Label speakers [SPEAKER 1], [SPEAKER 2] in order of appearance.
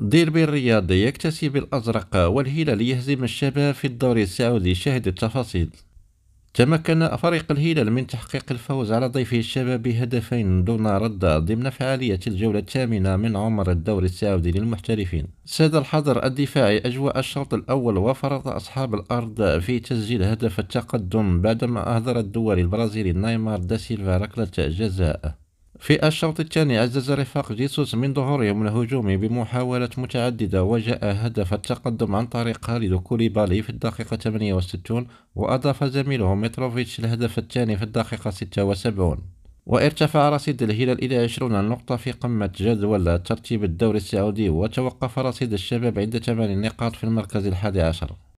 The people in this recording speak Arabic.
[SPEAKER 1] ديربي الرياضي يكتسي بالأزرق والهلال يهزم الشباب في الدوري السعودي شاهد التفاصيل تمكن فريق الهلال من تحقيق الفوز على ضيفه الشباب بهدفين دون رد ضمن فعالية الجولة الثامنة من عمر الدوري السعودي للمحترفين ساد الحظر الدفاعي أجواء الشوط الأول وفرض أصحاب الأرض في تسجيل هدف التقدم بعدما أهدر الدولي البرازيلي نايمار دا سيلفا ركلة جزاء في الشوط الثاني عزز رفاق جيسوس من ظهورهم الهجومي بمحاولة متعددة وجاء هدف التقدم عن طريق خالد كوليبالي في الدقيقة 68 وأضاف زميله متروفيتش الهدف الثاني في الدقيقة 76 وارتفع رصيد الهلال إلى 20 نقطة في قمة جدول ترتيب الدوري السعودي وتوقف رصيد الشباب عند 8 نقاط في المركز الحادي عشر